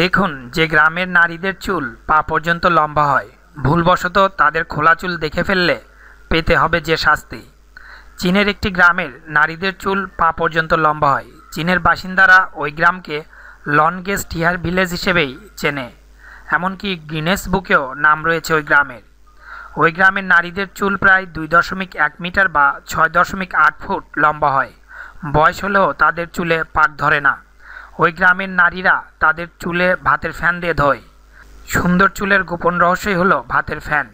দেখুন যে গ্রামের নারীদের চুল পা পর্যন্ত লম্বা হয় ভুলবশত তাদের খোলা চুল দেখে ফেললে পেতে হবে যে শাস্তি চীনের একটি গ্রামের নারীদের চুল পা পর্যন্ত লম্বা হয় চীনের বাসিন্দারা ওই গ্রামকে লনগেস টিহার ভিলেজ হিসেবেই চেনে এমনকি গিনেস বুকেও নাম রয়েছে ওই গ্রামের ওই গ্রামের নারীদের চুল প্রায় দুই দশমিক এক মিটার বা ছয় দশমিক আট ফুট লম্বা হয় বয়স হলেও তাদের চুলে পাক ধরে না ওই গ্রামের নারীরা তাদের চুলে ভাতের ফ্যান দিয়ে ধোয় সুন্দর চুলের গোপন রহস্যই হলো ভাতের ফ্যান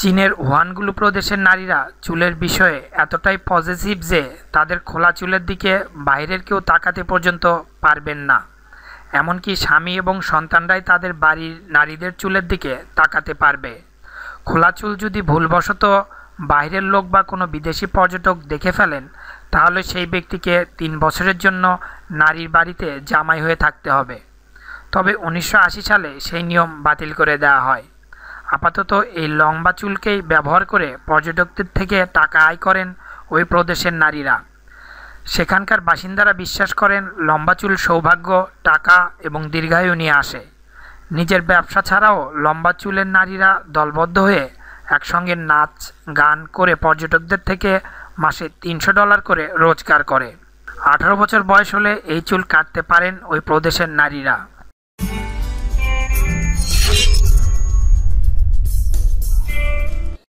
চীনের ওয়ানগুলু প্রদেশের নারীরা চুলের বিষয়ে এতটাই পজিটিভ যে তাদের খোলা চুলের দিকে বাইরের কেউ তাকাতে পর্যন্ত পারবেন না এমনকি স্বামী এবং সন্তানরাই তাদের বাড়ির নারীদের চুলের দিকে তাকাতে পারবে খোলা চুল যদি ভুলবশত বাইরের লোক বা কোনো বিদেশি পর্যটক দেখে ফেলেন তাহলে সেই ব্যক্তিকে তিন বছরের জন্য নারীর বাড়িতে জামাই হয়ে থাকতে হবে তবে উনিশশো সালে সেই নিয়ম বাতিল করে দেওয়া হয় আপাতত এই লম্বা চুলকেই ব্যবহার করে পর্যটকদের থেকে টাকা আয় করেন ওই প্রদেশের নারীরা সেখানকার বাসিন্দারা বিশ্বাস করেন লম্বা চুল সৌভাগ্য টাকা এবং দীর্ঘায়ু নিয়ে আসে নিজের ব্যবসা ছাড়াও লম্বা চুলের নারীরা দলবদ্ধ হয়ে একসঙ্গে নাচ গান করে পর্যটকদের থেকে মাসে তিনশো ডলার করে রোজগার করে আঠারো বছর বয়স হলে এই চুল কাটতে পারেন ওই প্রদেশের নারীরা